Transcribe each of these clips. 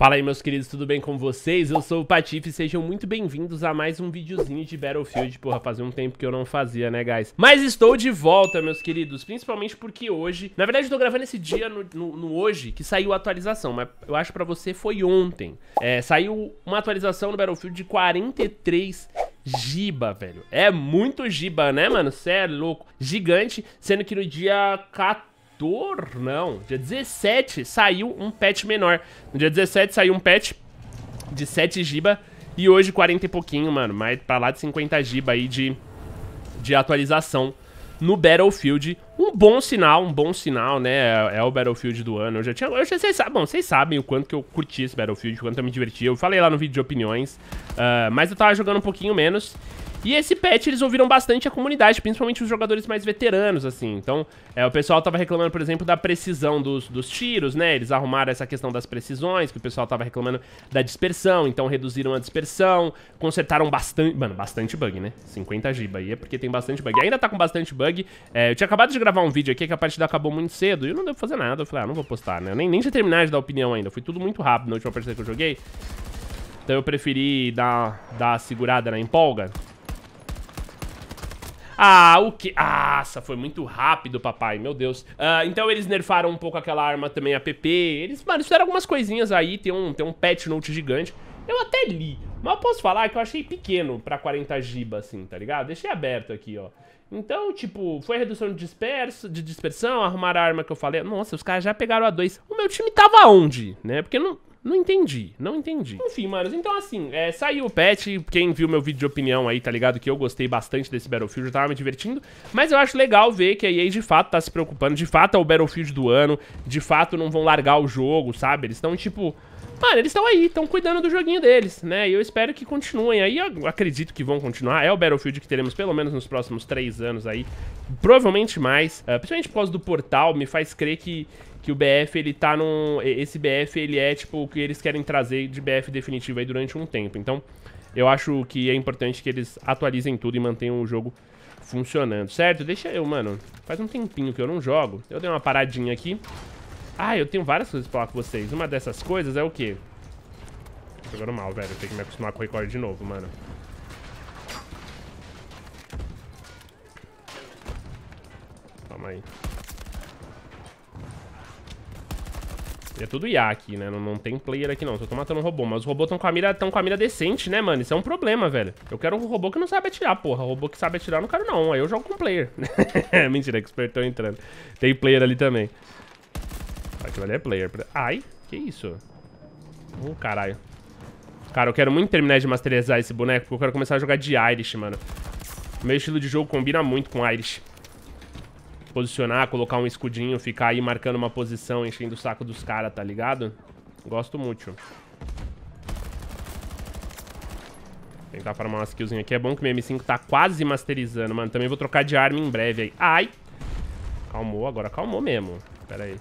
Fala aí meus queridos, tudo bem com vocês? Eu sou o Patife e sejam muito bem-vindos a mais um videozinho de Battlefield Porra, fazia um tempo que eu não fazia, né, guys? Mas estou de volta, meus queridos, principalmente porque hoje... Na verdade, eu tô gravando esse dia no, no, no hoje, que saiu a atualização, mas eu acho pra você foi ontem. É, saiu uma atualização no Battlefield de 43 giba, velho. É muito giba, né, mano? Sério, é louco. Gigante, sendo que no dia 14 14, não, dia 17 saiu um patch menor. No dia 17 saiu um patch de 7 GB e hoje 40 e pouquinho, mano, mais pra lá de 50 GB aí de, de atualização no Battlefield. Um bom sinal, um bom sinal, né? É, é, o Battlefield do ano. Eu já tinha. Eu já, vocês, bom, vocês sabem o quanto que eu curti esse Battlefield, o quanto eu me diverti. Eu falei lá no vídeo de opiniões. Uh, mas eu tava jogando um pouquinho menos. E esse patch eles ouviram bastante a comunidade, principalmente os jogadores mais veteranos, assim. Então, é, o pessoal tava reclamando, por exemplo, da precisão dos, dos tiros, né? Eles arrumaram essa questão das precisões, que o pessoal tava reclamando da dispersão, então reduziram a dispersão, consertaram bastante... Mano, bastante bug, né? 50 GB aí é porque tem bastante bug. Ainda tá com bastante bug. É, eu tinha acabado de gravar um vídeo aqui que a partida acabou muito cedo e eu não devo fazer nada. Eu falei, ah, não vou postar, né? Eu nem, nem tinha terminado de dar opinião ainda. Foi tudo muito rápido na última partida que eu joguei. Então eu preferi dar, dar segurada na empolga. Ah, o que? Ah, essa foi muito rápido, papai, meu Deus. Uh, então eles nerfaram um pouco aquela arma também, a PP. Eles, mano, fizeram algumas coisinhas aí, tem um, tem um patch note gigante. Eu até li, mas eu posso falar que eu achei pequeno pra 40 GB, assim, tá ligado? Deixei aberto aqui, ó. Então, tipo, foi redução de, disperso, de dispersão, arrumar a arma que eu falei. Nossa, os caras já pegaram a 2. O meu time tava onde, né? Porque não, não entendi, não entendi. Enfim, manos, então assim, é, saiu o patch, quem viu meu vídeo de opinião aí, tá ligado? Que eu gostei bastante desse Battlefield, eu tava me divertindo, mas eu acho legal ver que a EA de fato tá se preocupando, de fato é o Battlefield do ano, de fato não vão largar o jogo, sabe? Eles estão tipo... Mano, eles estão aí, estão cuidando do joguinho deles, né? E eu espero que continuem aí, eu acredito que vão continuar. É o Battlefield que teremos pelo menos nos próximos três anos aí, provavelmente mais. Uh, principalmente por causa do portal, me faz crer que que o BF ele tá num. Esse BF ele é tipo o que eles querem trazer de BF definitivo aí durante um tempo. Então eu acho que é importante que eles atualizem tudo e mantenham o jogo funcionando, certo? Deixa eu, mano. Faz um tempinho que eu não jogo. Eu dei uma paradinha aqui. Ah, eu tenho várias coisas pra falar com vocês. Uma dessas coisas é o quê? jogando mal, velho. Eu tenho que me acostumar com o recorde de novo, mano. Calma aí. É tudo IA aqui, né? Não, não tem player aqui, não. Só tô matando um robô. Mas os robôs estão com a mira, tão com a mira decente, né, mano? Isso é um problema, velho. Eu quero um robô que não sabe atirar, porra. Robô que sabe atirar, eu não quero, não. Aí eu jogo com player. Mentira, que espertão entrando. Tem player ali também. Aquilo ali é player. Ai, que isso? Ô, oh, caralho. Cara, eu quero muito terminar de masterizar esse boneco, porque eu quero começar a jogar de Irish, mano. Meu estilo de jogo combina muito com Irish posicionar, colocar um escudinho, ficar aí marcando uma posição, enchendo o saco dos caras, tá ligado? Gosto muito. Tentar farmar umas killzinhas aqui. É bom que minha M5 tá quase masterizando, mano. Também vou trocar de arma em breve aí. Ai! Calmou, agora calmou mesmo. Pera aí.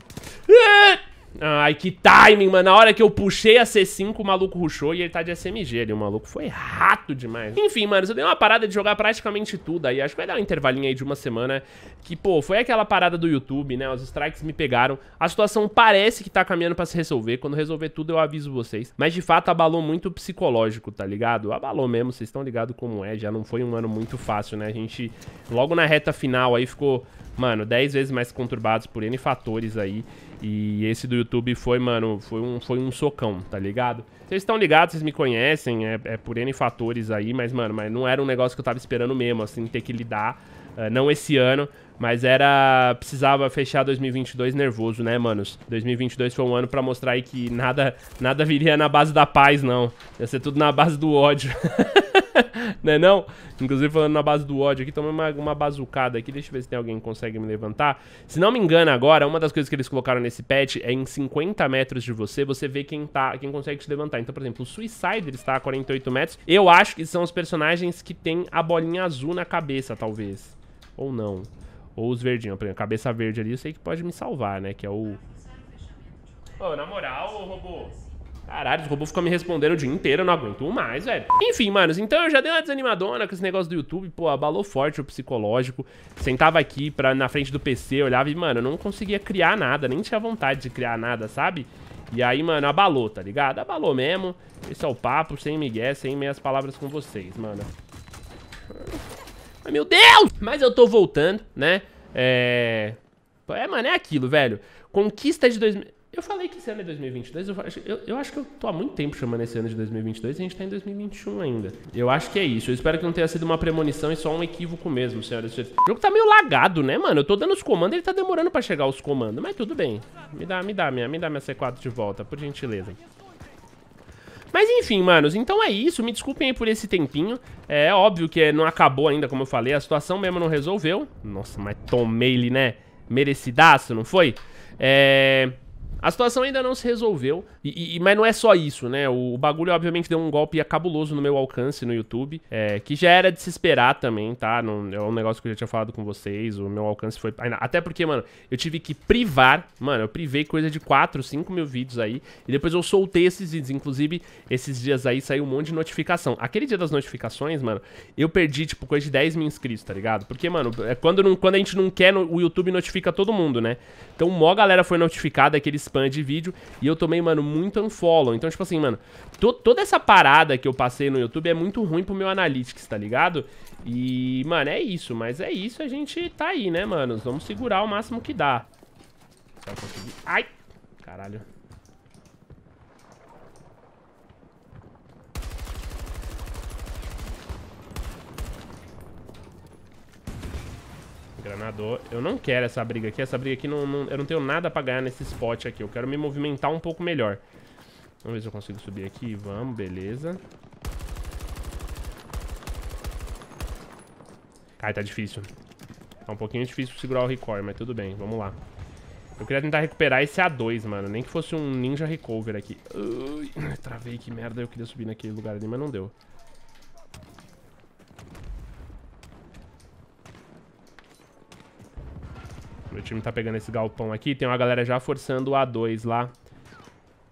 Ah! Ah, ai, que timing, mano. Na hora que eu puxei a C5, o maluco ruxou e ele tá de SMG ali. O maluco foi rato demais. Enfim, mano, eu dei uma parada de jogar praticamente tudo aí. Acho que vai dar um intervalinho aí de uma semana. Que, pô, foi aquela parada do YouTube, né? Os strikes me pegaram. A situação parece que tá caminhando pra se resolver. Quando resolver tudo, eu aviso vocês. Mas, de fato, abalou muito o psicológico, tá ligado? Abalou mesmo, vocês estão ligados como é. Já não foi um ano muito fácil, né? A gente, logo na reta final aí, ficou, mano, 10 vezes mais conturbados por N fatores aí. E esse do YouTube foi, mano, foi um, foi um socão, tá ligado? Vocês estão ligados, vocês me conhecem, é, é, por N fatores aí, mas, mano, mas não era um negócio que eu tava esperando mesmo, assim, ter que lidar, uh, não esse ano. Mas era. Precisava fechar 2022 nervoso, né, manos? 2022 foi um ano pra mostrar aí que nada, nada viria na base da paz, não. Ia ser tudo na base do ódio. né não? Inclusive falando na base do ódio aqui, tomei uma, uma bazucada aqui, deixa eu ver se tem alguém que consegue me levantar. Se não me engano agora, uma das coisas que eles colocaram nesse patch é em 50 metros de você, você vê quem, tá, quem consegue se levantar. Então, por exemplo, o Suicide ele está a 48 metros. Eu acho que são os personagens que tem a bolinha azul na cabeça, talvez. Ou não. Ou os verdinhos, por exemplo, cabeça verde ali, eu sei que pode me salvar, né? Que é o. Ô, na moral, ô robô. Caralho, os robôs ficam me respondendo o dia inteiro, eu não aguento mais, velho. Enfim, manos, então eu já dei uma desanimadona com esse negócio do YouTube, pô, abalou forte o psicológico. Sentava aqui pra, na frente do PC, olhava e, mano, eu não conseguia criar nada, nem tinha vontade de criar nada, sabe? E aí, mano, abalou, tá ligado? Abalou mesmo. Esse é o papo, sem migué, sem meias palavras com vocês, mano. Ai, meu Deus! Mas eu tô voltando, né? É... É, mano, é aquilo, velho. Conquista de 2000... Eu falei que esse ano é 2022, eu, eu, eu, acho que eu tô há muito tempo chamando esse ano de 2022 e a gente tá em 2021 ainda. Eu acho que é isso. Eu espero que não tenha sido uma premonição e só um equívoco mesmo, senhoras e senhores. O jogo tá meio lagado, né, mano? Eu tô dando os comandos, ele tá demorando pra chegar os comandos, mas tudo bem. Me dá, me dá, minha, me dá minha C4 de volta, por gentileza. Mas enfim, manos, então é isso. Me desculpem aí por esse tempinho. É óbvio que é, não acabou ainda, como eu falei. A situação mesmo não resolveu. Nossa, mas tomei ele, né? Merecidaço, não foi? É... A situação ainda não se resolveu, e, e, mas não é só isso, né? O, o, bagulho, obviamente, deu um golpe cabuloso no meu alcance no YouTube, é, que já era de se esperar também, tá? Não, é um negócio que eu já tinha falado com vocês, o meu alcance foi... Até porque, mano, eu tive que privar, mano, eu privei coisa de 4, 5 mil vídeos aí, e depois eu soltei esses vídeos, inclusive, esses dias aí saiu um monte de notificação. Aquele dia das notificações, mano, eu perdi, tipo, coisa de 10 mil inscritos, tá ligado? Porque, mano, é quando, não, quando a gente não quer, o YouTube notifica todo mundo, né? Então, mó galera foi notificada, aqueles spam de vídeo. E eu tomei, mano, muito unfollow. Então, tipo assim, mano, to toda essa parada que eu passei no YouTube é muito ruim pro meu analytics, tá ligado? E, mano, é isso. Mas é isso, a gente tá aí, né, mano? Vamos segurar o máximo que dá. Tá, Ai! Caralho. Granador. Eu não quero essa briga aqui. Essa briga aqui, não, não, eu não tenho nada pra ganhar nesse spot aqui. Eu quero me movimentar um pouco melhor. Vamos ver se eu consigo subir aqui. Vamos, beleza. Cara, tá difícil. Tá um pouquinho difícil segurar o recoil, mas tudo bem. Vamos lá. Eu queria tentar recuperar esse A2, mano. Nem que fosse um ninja recover aqui. Ui, travei, que merda. Eu queria subir naquele lugar ali, mas não deu. Meu time tá pegando esse galpão aqui. Tem uma galera já forçando o A2 lá.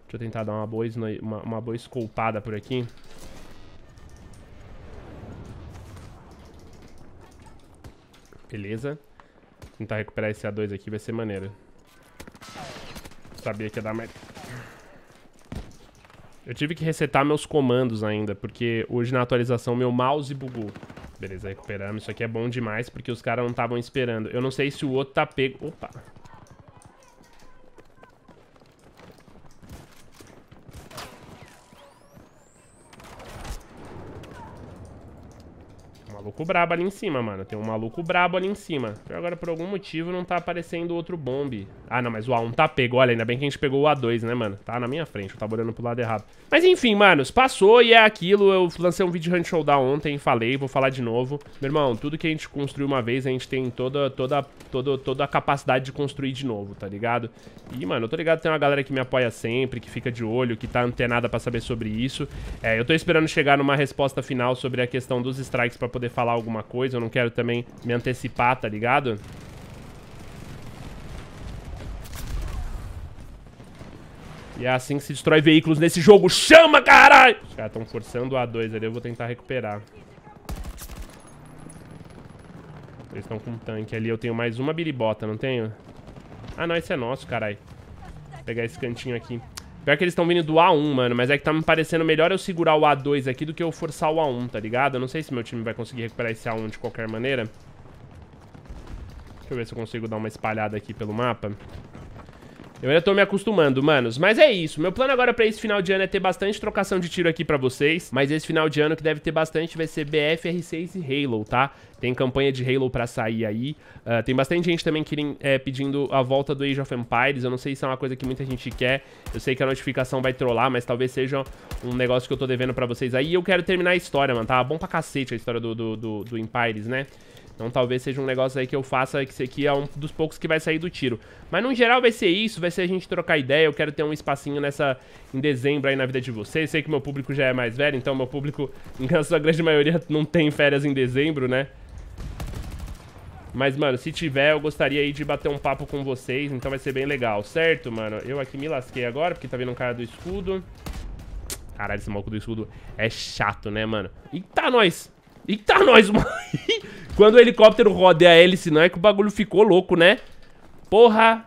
Deixa eu tentar dar uma boa, uma, uma boa esculpada por aqui. Beleza. Tentar recuperar esse A2 aqui vai ser maneiro. Sabia que ia dar merda. Eu tive que resetar meus comandos ainda, porque hoje na atualização meu mouse bugou. Beleza, recuperamos. Isso aqui é bom demais porque os caras não estavam esperando. Eu não sei se o outro tá pego... Opa! brabo ali em cima, mano. Tem um maluco brabo ali em cima. E agora, por algum motivo, não tá aparecendo outro bombe. Ah, não, mas o A1 tá pego. Olha, ainda bem que a gente pegou o A2, né, mano? Tá na minha frente, eu tava olhando pro lado errado. Mas enfim, manos, passou e é aquilo. Eu lancei um vídeo de Hunt Showdown ontem, falei, vou falar de novo. Meu irmão, tudo que a gente construiu uma vez, a gente tem toda, toda, toda, toda a capacidade de construir de novo, tá ligado? E, mano, eu tô ligado que tem uma galera que me apoia sempre, que fica de olho, que tá antenada pra saber sobre isso. É, eu tô esperando chegar numa resposta final sobre a questão dos strikes pra poder falar alguma coisa. Eu não quero também me antecipar, tá ligado? E é assim que se destrói veículos nesse jogo. Chama, caralho! Os caras estão forçando o A2 ali. Eu vou tentar recuperar. Eles estão com um tanque ali. Eu tenho mais uma biribota, não tenho? Ah, não. Esse é nosso, caralho. Vou pegar esse cantinho aqui. Pior que eles estão vindo do A1, mano, mas é que tá me parecendo melhor eu segurar o A2 aqui do que eu forçar o A1, tá ligado? Eu não sei se meu time vai conseguir recuperar esse A1 de qualquer maneira. Deixa eu ver se eu consigo dar uma espalhada aqui pelo mapa. Eu ainda tô me acostumando, manos. Mas é isso. Meu plano agora pra esse final de ano é ter bastante trocação de tiro aqui pra vocês. Mas esse final de ano que deve ter bastante vai ser BF, R6 e Halo, tá? Tem campanha de Halo pra sair aí. Uh, tem bastante gente também querem, é, pedindo a volta do Age of Empires. Eu não sei se é uma coisa que muita gente quer. Eu sei que a notificação vai trollar, mas talvez seja um negócio que eu tô devendo pra vocês aí. E eu quero terminar a história, mano. Tá bom pra cacete a história do, do, do, do Empires, né? Então talvez seja um negócio aí que eu faça, que esse aqui é um dos poucos que vai sair do tiro. Mas no geral vai ser isso, vai ser a gente trocar ideia, eu quero ter um espacinho nessa, em dezembro aí na vida de vocês. Sei que meu público já é mais velho, então meu público, na sua grande maioria, não tem férias em dezembro, né? Mas, mano, se tiver, eu gostaria aí de bater um papo com vocês, então vai ser bem legal, certo, mano? Eu aqui me lasquei agora, porque tá vindo um cara do escudo. Caralho, esse maluco do escudo é chato, né, mano? E tá, nós! Eita, tá nós, mano. Quando o helicóptero roda a hélice, não é que o bagulho ficou louco, né? Porra.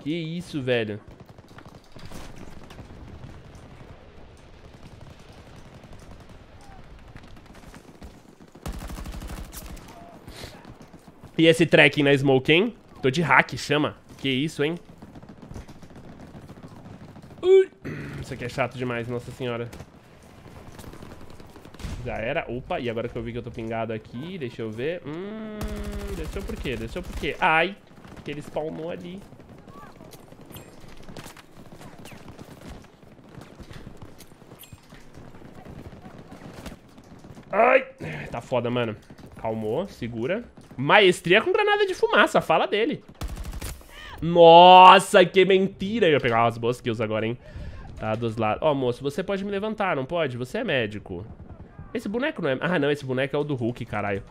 Que isso, velho. E esse tracking na smoke, hein? Tô de hack, chama. Que isso, hein? isso aqui é chato demais, nossa senhora. Já era. Opa, e agora que eu vi que eu tô pingado aqui, deixa eu ver. Hum, desceu por quê? Desceu por quê? Ai, que ele spawnou ali. Ai, tá foda, mano. Calmou, segura. Maestria com granada de fumaça, fala dele. Nossa, que mentira. Eu ia pegar umas boas kills agora, hein. Tá, dos lados. Ó, oh, moço, você pode me levantar, não pode? Você é médico. Esse boneco não é... Ah, não, esse boneco é o do Hulk, caralho.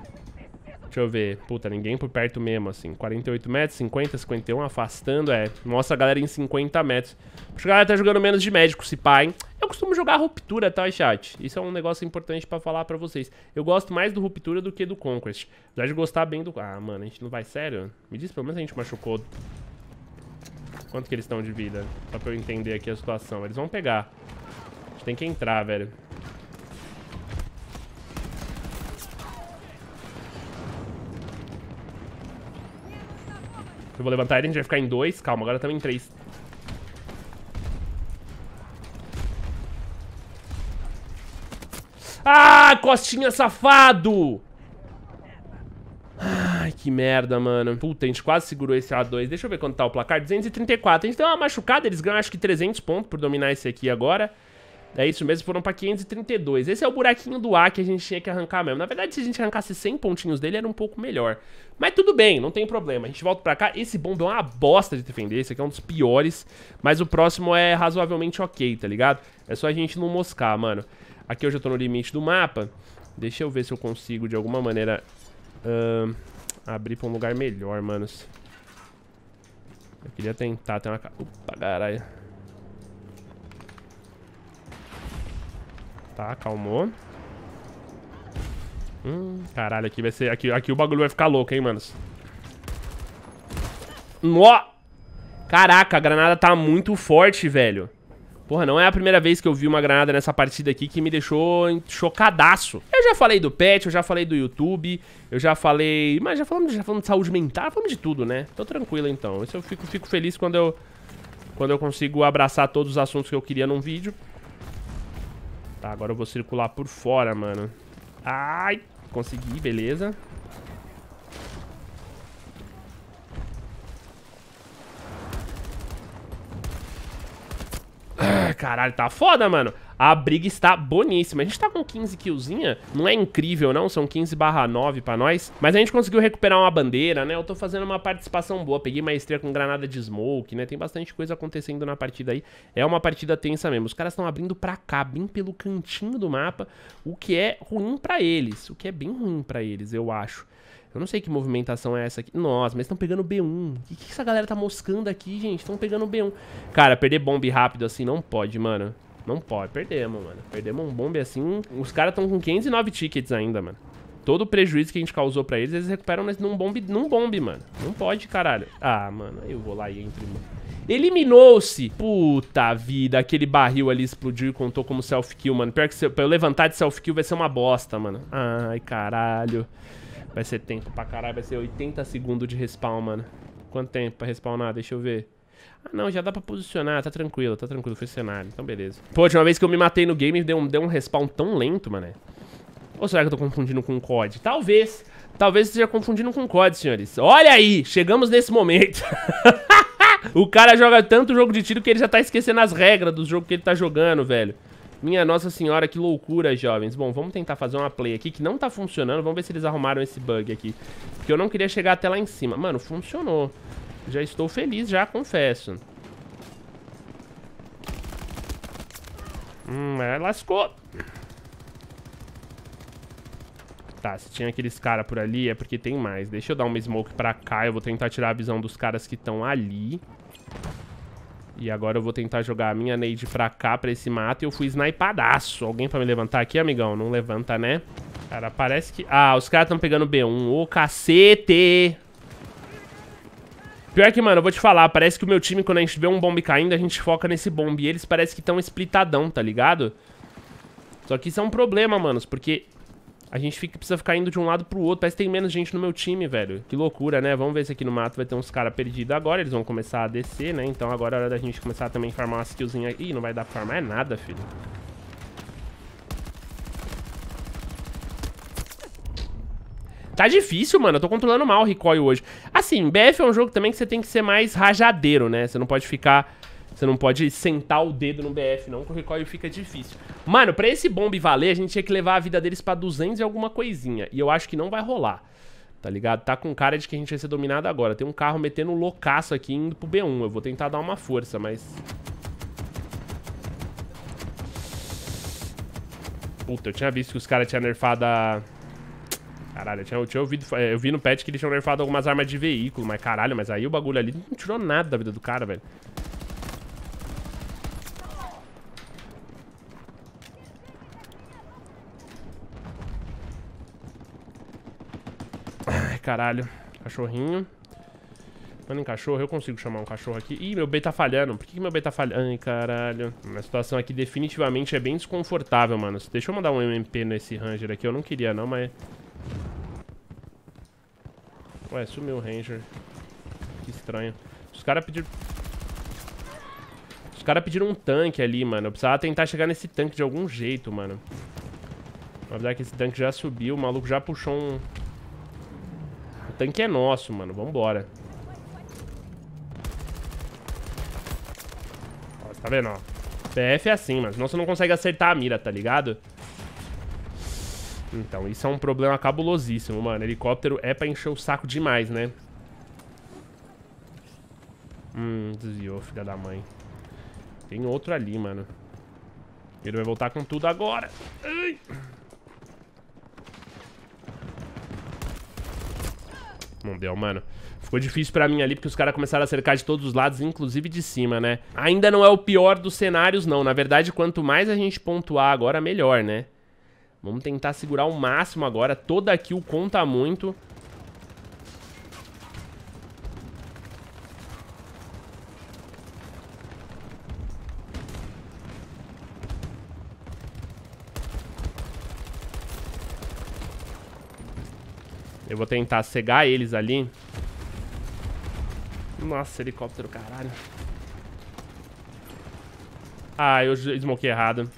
Deixa eu ver. Puta, ninguém por perto mesmo, assim. 48 metros, 50, 51, afastando, é. Mostra a galera em 50 metros. Acho que a galera tá jogando menos de médico, se pá, hein? Eu costumo jogar Ruptura, tá, chat? Isso é um negócio importante pra falar pra vocês. Eu gosto mais do Ruptura do que do Conquest. Apesar de gostar bem do... Ah, mano, a gente não vai sério? Me diz, pelo menos a gente machucou... Quanto que eles estão de vida? Só pra eu entender aqui a situação. Eles vão pegar. A gente tem que entrar, velho. Eu vou levantar ele, a gente vai ficar em dois. Calma, agora estamos em três. Ah, costinha safado! Ai, que merda, mano. Puta, a gente quase segurou esse A2. Deixa eu ver quanto tá o placar. 234. A gente deu uma machucada, eles ganham acho que 300 pontos por dominar esse aqui agora. É isso mesmo, foram pra 532. Esse é o buraquinho do A que a gente tinha que arrancar mesmo. Na verdade, se a gente arrancasse 100 pontinhos dele, era um pouco melhor. Mas tudo bem, não tem problema. A gente volta pra cá. Esse bomba é uma bosta de defender. Esse aqui é um dos piores. Mas o próximo é razoavelmente ok, tá ligado? É só a gente não moscar, mano. Aqui eu já tô no limite do mapa. Deixa eu ver se eu consigo, de alguma maneira, uh, abrir pra um lugar melhor, manos. Eu queria tentar ter uma... Opa, caralho. Tá, calmou. Hum, caralho, aqui vai ser... Aqui, aqui o bagulho vai ficar louco, hein, manos. Nó! Caraca, a granada tá muito forte, velho. Porra, não é a primeira vez que eu vi uma granada nessa partida aqui que me deixou chocadaço. Eu já falei do pet, eu já falei do YouTube, eu já falei... Mas já falamos, já falamos de saúde mental, falamos de tudo, né? Tô tranquilo, então. Isso eu fico, fico feliz quando eu, quando eu consigo abraçar todos os assuntos que eu queria num vídeo. Tá, agora eu vou circular por fora, mano. Ai, consegui, beleza. caralho, tá foda, mano. A briga está boníssima. A gente tá com 15 killzinha. Não é incrível, não. São 15 barra 9 pra nós. Mas a gente conseguiu recuperar uma bandeira, né? Eu tô fazendo uma participação boa. Peguei maestria com granada de smoke, né? Tem bastante coisa acontecendo na partida aí. É uma partida tensa mesmo. Os caras estão abrindo pra cá, bem pelo cantinho do mapa. O que é ruim pra eles. O que é bem ruim pra eles, eu acho. Eu não sei que movimentação é essa aqui. Nossa, mas estão pegando B1. O que, que essa galera tá moscando aqui, gente? Estão pegando B1. Cara, perder bombe rápido assim não pode, mano. Não pode. Perdemos, mano. Perdemos um bombe assim. Os caras estão com 509 tickets ainda, mano. Todo o prejuízo que a gente causou pra eles, eles recuperam num bombe, num bombe, mano. Não pode, caralho. Ah, mano, eu vou lá e entro, mano. Eliminou-se. Puta vida, aquele barril ali explodiu e contou como self-kill, mano. Pior que se, pra eu levantar de self-kill vai ser uma bosta, mano. Ai, caralho. Vai ser tempo pra caralho, vai ser 80 segundos de respawn, mano. Quanto tempo pra respawnar? Deixa eu ver. Ah, não, já dá pra posicionar, tá tranquilo, tá tranquilo, foi cenário, então beleza. Pô, a última vez que eu me matei no game, deu um, deu um respawn tão lento, mano. Ou será que eu tô confundindo com o COD? Talvez, talvez esteja confundindo com o COD, senhores. Olha aí, chegamos nesse momento. o cara joga tanto jogo de tiro que ele já tá esquecendo as regras do jogo que ele tá jogando, velho. Minha Nossa Senhora, que loucura, jovens. Bom, vamos tentar fazer uma play aqui que não tá funcionando. Vamos ver se eles arrumaram esse bug aqui. Porque eu não queria chegar até lá em cima. Mano, funcionou. Já estou feliz, já confesso. Hum, é, lascou. Tá, se tinha aqueles caras por ali é porque tem mais. Deixa eu dar uma smoke pra cá. Eu vou tentar tirar a visão dos caras que estão ali. E agora eu vou tentar jogar a minha nade pra cá, pra esse mato. E eu fui snipadaço. Alguém pra me levantar aqui, amigão? Não levanta, né? Cara, parece que... Ah, os caras estão pegando B1. Ô, cacete! Pior que, mano, eu vou te falar, parece que o meu time, quando a gente vê um bombe caindo, a gente foca nesse bombe. E eles parecem que estão splitadão, tá ligado? Só que isso é um problema, manos, porque a gente fica, precisa ficar indo de um lado pro outro. Parece que tem menos gente no meu time, velho. Que loucura, né? Vamos ver se aqui no mato vai ter uns caras perdidos agora. Eles vão começar a descer, né? Então agora é hora da gente começar também a farmar uma skillzinha. Ih, não vai dar pra farmar é nada, filho. Tá difícil, mano. Eu tô controlando mal o recoil hoje. Assim, BF é um jogo também que você tem que ser mais rajadeiro, né? Você não pode ficar você não pode sentar o dedo no BF, não, porque o recoil fica difícil. Mano, pra esse bombe valer, a gente tinha que levar a vida deles pra 200 e alguma coisinha. E eu acho que não vai rolar, tá ligado? Tá com cara de que a gente vai ser dominado agora. Tem um carro metendo um loucaço aqui indo pro B1. Eu vou tentar dar uma força, mas... Puta, eu tinha visto que os caras tinham nerfado a... Caralho, eu tinha, eu tinha ouvido... É, eu vi no patch que eles tinham nerfado algumas armas de veículo, mas caralho, mas aí o bagulho ali não tirou nada da vida do cara, velho. caralho. Cachorrinho. Mano, em cachorro, eu consigo chamar um cachorro aqui. Ih, meu B tá falhando. Por que, que meu B tá falhando? Ai, caralho. A situação aqui definitivamente é bem desconfortável, mano. Deixa eu mandar um MP nesse Ranger aqui. Eu não queria, não, mas... Ué, sumiu o Ranger. Que estranho. Os caras pediram... Os caras pediram um tanque ali, mano. Eu precisava tentar chegar nesse tanque de algum jeito, mano. Apesar que esse tanque já subiu, o maluco já puxou um tanque é nosso, mano. Vambora. Ó, tá vendo, ó? PF é assim, mano. Senão você não consegue acertar a mira, tá ligado? Então, isso é um problema cabulosíssimo, mano. Helicóptero é pra encher o saco demais, né? Hum, desviou, filha da mãe. Tem outro ali, mano. Ele vai voltar com tudo agora. Ai. Não deu, mano. Ficou difícil pra mim ali, porque os caras começaram a cercar de todos os lados, inclusive de cima, né? Ainda não é o pior dos cenários, não. Na verdade, quanto mais a gente pontuar agora, melhor, né? Vamos tentar segurar o máximo agora. Toda kill conta muito. Eu vou tentar cegar eles ali. Nossa, helicóptero, caralho. Ah, eu smokei errado.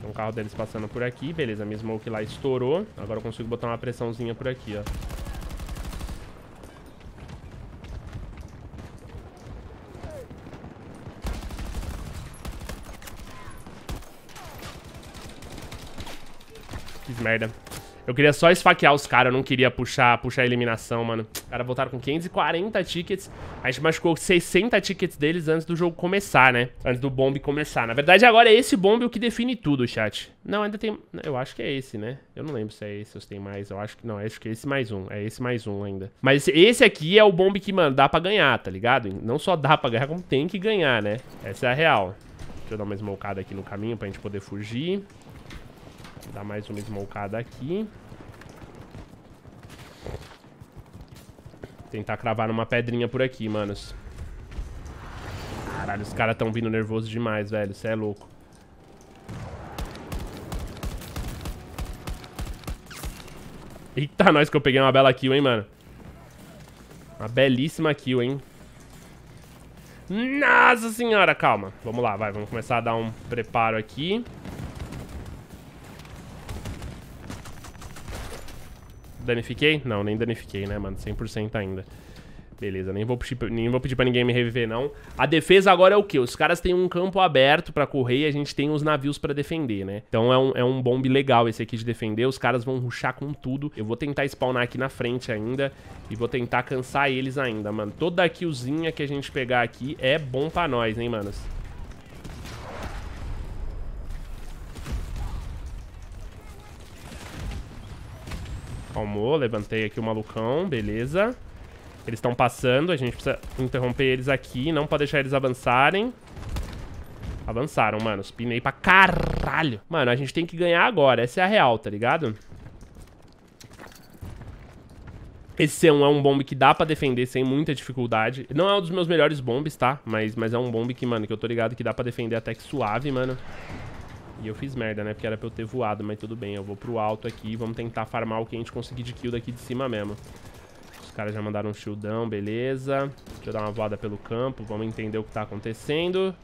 Tem um carro deles passando por aqui. Beleza, minha smoke lá estourou. Agora eu consigo botar uma pressãozinha por aqui, ó. Que merda. Eu queria só esfaquear os caras, eu não queria puxar, puxar a eliminação, mano. Os caras voltaram com 540 tickets. A gente machucou 60 tickets deles antes do jogo começar, né? Antes do bombe começar. Na verdade, agora é esse bombe o que define tudo, chat. Não, ainda tem... Eu acho que é esse, né? Eu não lembro se é esse ou se tem mais. Eu acho que não, acho que é esse mais um. É esse mais um ainda. Mas esse aqui é o bombe que, mano, dá pra ganhar, tá ligado? Não só dá pra ganhar, como tem que ganhar, né? Essa é a real. Deixa eu dar uma smocada aqui no caminho pra gente poder fugir. Dá mais uma smocada aqui. Tentar cravar numa pedrinha por aqui, manos. Caralho, os caras tão vindo nervoso demais, velho. Você é louco. Eita, nós que eu peguei uma bela kill, hein, mano. Uma belíssima kill, hein. Nossa senhora, calma. Vamos lá, vai. Vamos começar a dar um preparo aqui. Danifiquei? Não, nem danifiquei, né, mano? 100% ainda. Beleza, nem vou, pedir, nem vou pedir pra ninguém me reviver, não. A defesa agora é o quê? Os caras têm um campo aberto pra correr e a gente tem os navios pra defender, né? Então é um, é um bombe legal esse aqui de defender. Os caras vão ruxar com tudo. Eu vou tentar spawnar aqui na frente ainda e vou tentar cansar eles ainda, mano. Toda a killzinha que a gente pegar aqui é bom pra nós, hein, manos? Calmou, levantei aqui o malucão, beleza. Eles estão passando, a gente precisa interromper eles aqui, não pode deixar eles avançarem. Avançaram, mano. Spinei pra caralho. Mano, a gente tem que ganhar agora. Essa é a real, tá ligado? Esse C1 é um bombe que dá pra defender sem muita dificuldade. Não é um dos meus melhores bombes, tá? Mas, mas é um bombe que, mano, que eu tô ligado que dá pra defender até que suave, mano. E eu fiz merda, né? Porque era pra eu ter voado, mas tudo bem. Eu vou pro alto aqui vamos tentar farmar o que a gente conseguir de kill daqui de cima mesmo. Os caras já mandaram um shieldão, beleza. Deixa eu dar uma voada pelo campo, vamos entender o que tá acontecendo.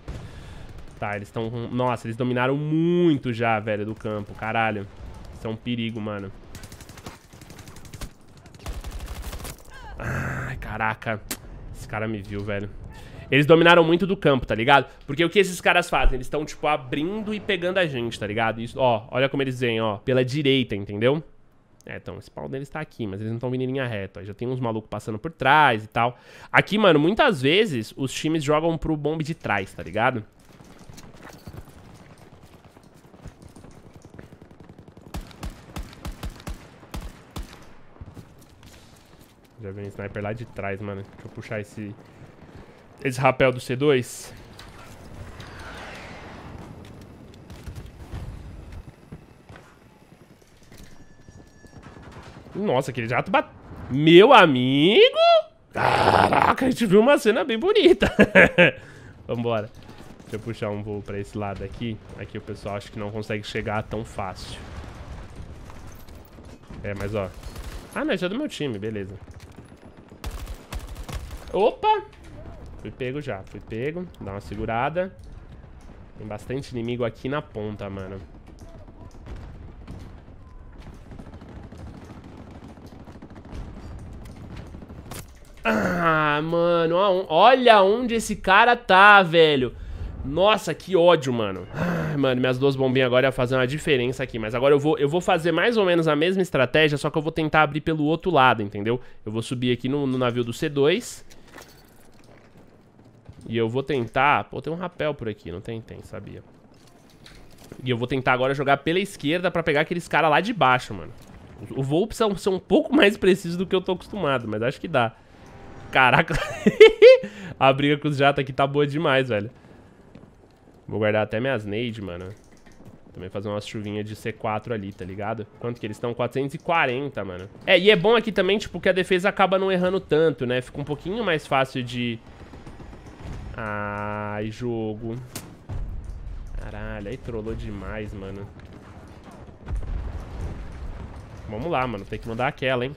Tá, eles estão... Nossa, eles dominaram muito já, velho, do campo. Caralho. Isso é um perigo, mano. Ai, caraca. Esse cara me viu, velho. Eles dominaram muito do campo, tá ligado? Porque o que esses caras fazem? Eles estão, tipo, abrindo e pegando a gente, tá ligado? Isso, ó, olha como eles vêm, ó. Pela direita, entendeu? É, então, o spawn deles tá aqui, mas eles não estão vindo em linha reta. Ó. Já tem uns malucos passando por trás e tal. Aqui, mano, muitas vezes os times jogam pro bombe de trás, tá ligado? Já vem um sniper lá de trás, mano. Deixa eu puxar esse esse rapel do C2. Nossa, aquele jato bate... Meu amigo! Caraca, a gente viu uma cena bem bonita. Vambora. Deixa eu puxar um voo pra esse lado aqui. Aqui o pessoal acho que não consegue chegar tão fácil. É, mas ó. Ah, não, é já é do meu time, beleza. Opa! Fui pego já, fui pego. Dá uma segurada. Tem bastante inimigo aqui na ponta, mano. Ah, mano, olha onde esse cara tá, velho. Nossa, que ódio, mano. Ah, mano, minhas duas bombinhas agora iam fazer uma diferença aqui. Mas agora eu vou, eu vou fazer mais ou menos a mesma estratégia, só que eu vou tentar abrir pelo outro lado, entendeu? Eu vou subir aqui no, no navio do C2 e eu vou tentar... Pô, tem um rapel por aqui. Não tem, tem, sabia. E eu vou tentar agora jogar pela esquerda pra pegar aqueles caras lá de baixo, mano. o Volps são, ser um pouco mais precisos do que eu tô acostumado, mas acho que dá. Caraca. a briga com os jatos aqui tá boa demais, velho. Vou guardar até minhas nades, mano. Também fazer uma chuvinha de C4 ali, tá ligado? Quanto que eles estão? 440, mano. É, e é bom aqui também, tipo, que a defesa acaba não errando tanto, né? Fica um pouquinho mais fácil de, Ai, jogo. Caralho, aí trollou demais, mano. Vamos lá, mano. Tem que mandar aquela, hein.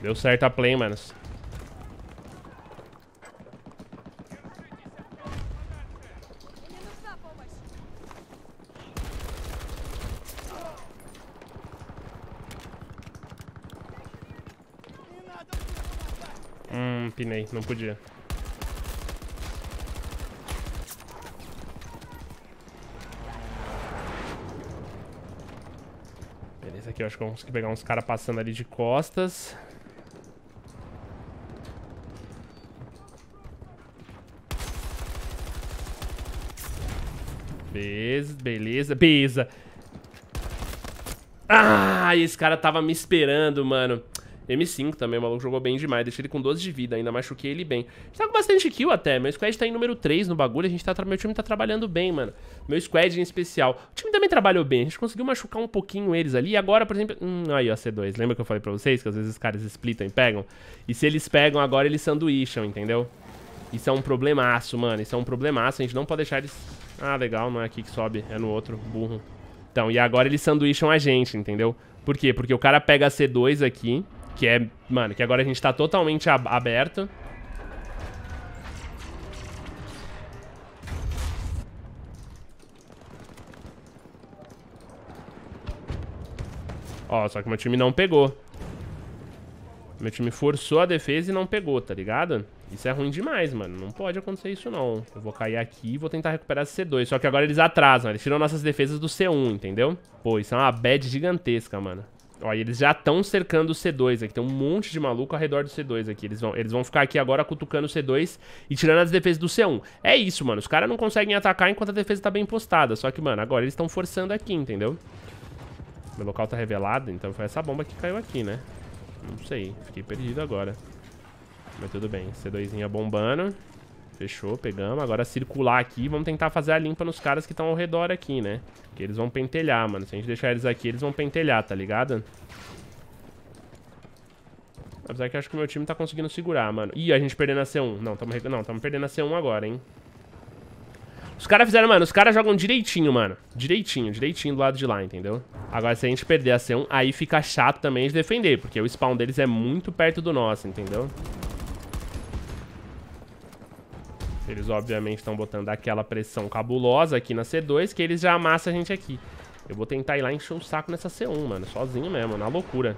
Deu certo a play, manos. não podia. Beleza, aqui eu acho que eu pegar uns caras passando ali de costas. Beleza, beleza, beleza. Ah, esse cara tava me esperando, mano. M5 também, o maluco jogou bem demais. Deixei ele com 12 de vida, ainda machuquei ele bem. A gente tá com bastante kill até. Meu squad tá em número 3 no bagulho. A gente tá, meu time tá trabalhando bem, mano. Meu squad em especial. O time também trabalhou bem. A gente conseguiu machucar um pouquinho eles ali. E agora, por exemplo... Hum, aí, ó, C2. Lembra que eu falei pra vocês que às vezes os caras splitam e pegam? E se eles pegam, agora eles sanduícham entendeu? Isso é um problemaço, mano. Isso é um problemaço. A gente não pode deixar eles... Ah, legal. Não é aqui que sobe. É no outro. Burro. Então, e agora eles sanduícham a gente, entendeu? Por quê? Porque o cara pega a C2 aqui... Que é, mano, que agora a gente tá totalmente aberto. Ó, só que meu time não pegou. Meu time forçou a defesa e não pegou, tá ligado? Isso é ruim demais, mano. Não pode acontecer isso, não. Eu vou cair aqui e vou tentar recuperar esse C2. Só que agora eles atrasam. Eles tiram nossas defesas do C1, entendeu? Pô, isso é uma bad gigantesca, mano. Ó, eles já estão cercando o C2 aqui. Tem um monte de maluco ao redor do C2 aqui. Eles vão, eles vão ficar aqui agora cutucando o C2 e tirando as defesas do C1. É isso, mano. Os caras não conseguem atacar enquanto a defesa tá bem postada. Só que, mano, agora eles estão forçando aqui, entendeu? Meu local tá revelado, então foi essa bomba que caiu aqui, né? Não sei. Fiquei perdido agora. Mas tudo bem. C2 bombando. Fechou, pegamos. Agora circular aqui. Vamos tentar fazer a limpa nos caras que estão ao redor aqui, né? Porque eles vão pentelhar, mano. Se a gente deixar eles aqui, eles vão pentelhar, tá ligado? Apesar que eu acho que o meu time tá conseguindo segurar, mano. Ih, a gente perdendo a C1. Não, tamo, não, tamo perdendo a C1 agora, hein? Os caras fizeram, mano, os caras jogam direitinho, mano. Direitinho, direitinho do lado de lá, entendeu? Agora, se a gente perder a C1, aí fica chato também de defender, porque o spawn deles é muito perto do nosso, entendeu? Eles obviamente estão botando aquela pressão cabulosa aqui na C2 que eles já amassam a gente aqui. Eu vou tentar ir lá encher o saco nessa C1, mano. Sozinho mesmo, na loucura.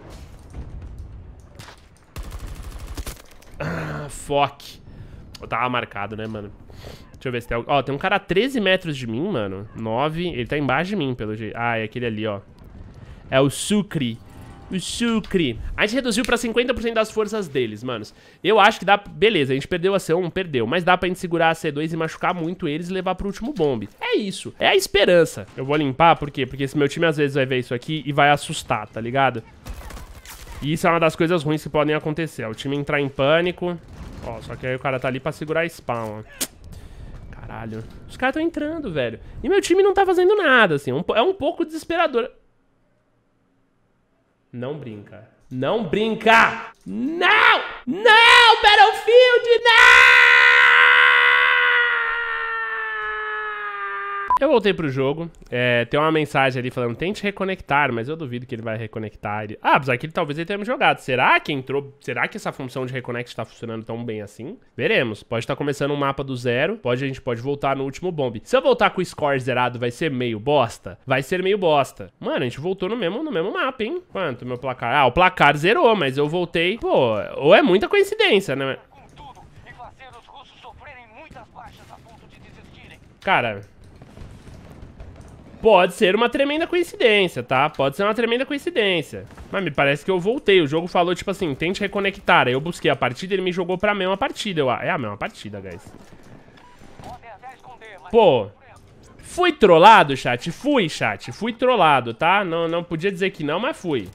Ah, fuck. Eu tava marcado, né, mano? Deixa eu ver se tem... Ó, tem um cara a 13 metros de mim, mano. 9. Ele tá embaixo de mim, pelo jeito. Ah, é aquele ali, ó. É o Sucre. O Sucre. A gente reduziu pra 50% das forças deles, manos. Eu acho que dá... Beleza, a gente perdeu a C1, perdeu. Mas dá pra gente segurar a C2 e machucar muito eles e levar pro último bombe. É isso. É a esperança. Eu vou limpar, por quê? Porque esse meu time às vezes vai ver isso aqui e vai assustar, tá ligado? E isso é uma das coisas ruins que podem acontecer. É o time entrar em pânico. Ó, só que aí o cara tá ali pra segurar a spawn, ó. Caralho. Os caras estão entrando, velho. E meu time não tá fazendo nada, assim. é um é pouco desesperador. Não brinca. Não brinca! Não! Não, Battlefield, não! Eu voltei pro jogo. É, tem uma mensagem ali falando: tente reconectar, mas eu duvido que ele vai reconectar. Ele... Ah, apesar que ele talvez ele tenha me jogado. Será que entrou? Será que essa função de reconect está funcionando tão bem assim? Veremos. Pode estar tá começando um mapa do zero. Pode, a gente pode voltar no último bomb. Se eu voltar com o score zerado, vai ser meio bosta? Vai ser meio bosta. Mano, a gente voltou no mesmo, no mesmo mapa, hein? Quanto meu placar? Ah, o placar zerou, mas eu voltei. Pô, ou é muita coincidência, né? Cara, Pode ser uma tremenda coincidência, tá? Pode ser uma tremenda coincidência. Mas me parece que eu voltei. O jogo falou, tipo assim, tente reconectar. Aí eu busquei a partida e ele me jogou pra mesma partida. Eu, ah, é a mesma partida, guys. Pô, fui trollado, chat? Fui, chat. Fui trollado, tá? Não, não podia dizer que não, mas fui.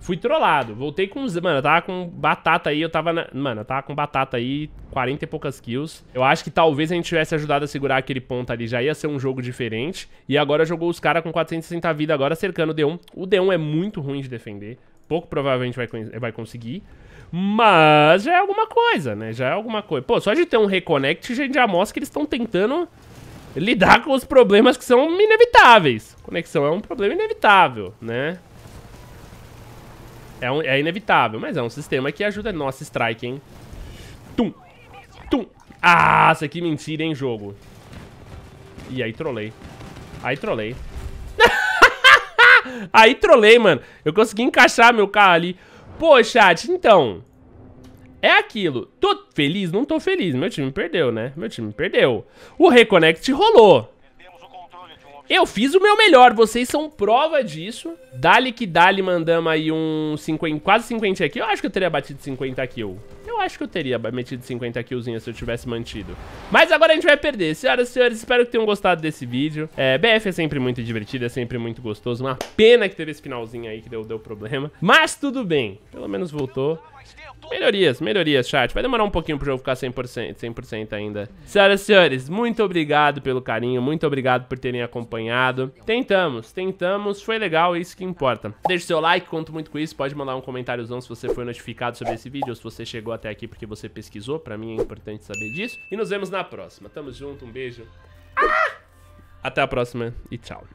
Fui trollado. Voltei com... Mano, eu tava com batata aí, eu tava... Na... Mano, eu tava com batata aí, 40 e poucas kills. Eu acho que talvez a gente tivesse ajudado a segurar aquele ponto ali. Já ia ser um jogo diferente. E agora jogou os caras com 460 vida, agora cercando o D1. O D1 é muito ruim de defender. Pouco provavelmente vai, vai conseguir. Mas já é alguma coisa, né? Já é alguma coisa. Pô, só de ter um reconnect, a gente já mostra que eles estão tentando lidar com os problemas que são inevitáveis. Conexão é um problema inevitável, né? É, um, é inevitável, mas é um sistema que ajuda. Nossa, strike, hein? Tum! Tum! Ah, isso aqui mentira, hein, jogo. E aí trolei. Aí trolei. aí trolei, mano. Eu consegui encaixar meu carro ali. Pô, chat, então... É aquilo. Tô feliz? Não tô feliz. Meu time perdeu, né? Meu time perdeu. O Reconnect rolou. Eu fiz o meu melhor, vocês são prova disso. Dali que dali mandamos aí um 50, quase 50 aqui. Eu acho que eu teria batido 50 eu acho que eu teria metido 50 killzinhas se eu tivesse mantido. Mas agora a gente vai perder. Senhoras e senhores, espero que tenham gostado desse vídeo. É, BF é sempre muito divertido, é sempre muito gostoso. Uma pena que teve esse finalzinho aí que deu, deu problema. Mas tudo bem, pelo menos voltou. Melhorias, melhorias, chat. Vai demorar um pouquinho pro jogo ficar 100%, 100 ainda. Senhoras e senhores, muito obrigado pelo carinho, muito obrigado por terem acompanhado. Tentamos, tentamos, foi legal, é isso que importa. Deixe seu like, conto muito com isso. Pode mandar um comentáriozão se você foi notificado sobre esse vídeo ou se você chegou até aqui porque você pesquisou, para mim é importante saber disso. E nos vemos na próxima. Tamo junto, um beijo. Ah! Até a próxima e tchau.